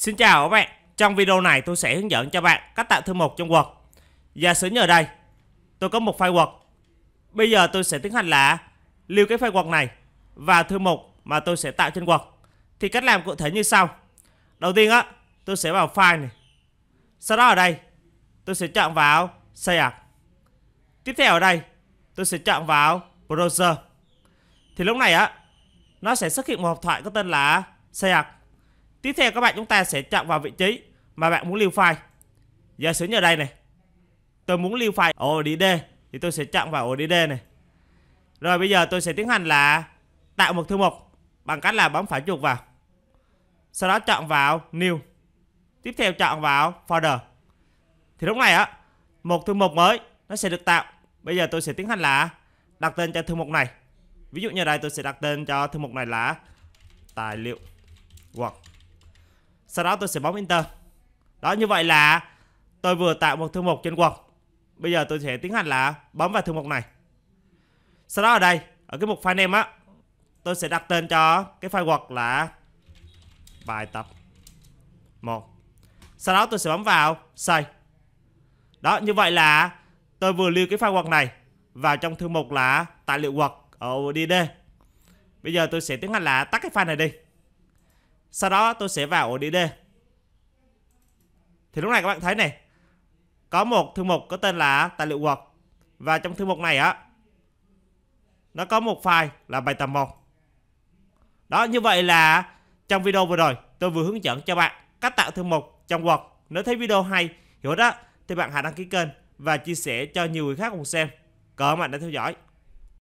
Xin chào các bạn, trong video này tôi sẽ hướng dẫn cho bạn cách tạo thư mục trong Word. Giả sử như ở đây, tôi có một file Word. Bây giờ tôi sẽ tiến hành là lưu cái file Word này vào thư mục mà tôi sẽ tạo trên Word. Thì cách làm cụ thể như sau. Đầu tiên á, tôi sẽ vào file này. Sau đó ở đây, tôi sẽ chọn vào Save. Tiếp theo ở đây, tôi sẽ chọn vào Browser. Thì lúc này á, nó sẽ xuất hiện một hộp thoại có tên là Save Tiếp theo các bạn chúng ta sẽ chọn vào vị trí mà bạn muốn lưu file. giả sử như ở đây này. Tôi muốn lưu file ở ODD thì tôi sẽ chọn vào ODD này. Rồi bây giờ tôi sẽ tiến hành là tạo một thư mục bằng cách là bấm phải chuột vào. Sau đó chọn vào new. Tiếp theo chọn vào folder. Thì lúc này á, một thư mục mới nó sẽ được tạo. Bây giờ tôi sẽ tiến hành là đặt tên cho thư mục này. Ví dụ như đây tôi sẽ đặt tên cho thư mục này là tài liệu hoặc sau đó tôi sẽ bấm enter đó như vậy là tôi vừa tạo một thư mục trên Word bây giờ tôi sẽ tiến hành là bấm vào thư mục này sau đó ở đây ở cái mục file name á tôi sẽ đặt tên cho cái file Word là bài tập 1 sau đó tôi sẽ bấm vào save đó như vậy là tôi vừa lưu cái file Word này vào trong thư mục là tài liệu Word ở ODD bây giờ tôi sẽ tiến hành là tắt cái file này đi sau đó tôi sẽ vào ổ đĩa D Thì lúc này các bạn thấy này Có một thư mục có tên là tài liệu Word Và trong thư mục này á Nó có một file là bài tập 1 Đó như vậy là trong video vừa rồi tôi vừa hướng dẫn cho bạn cách tạo thư mục trong Word Nếu thấy video hay hiểu đó thì bạn hãy đăng ký kênh và chia sẻ cho nhiều người khác cùng xem. Cảm ơn bạn đã theo dõi.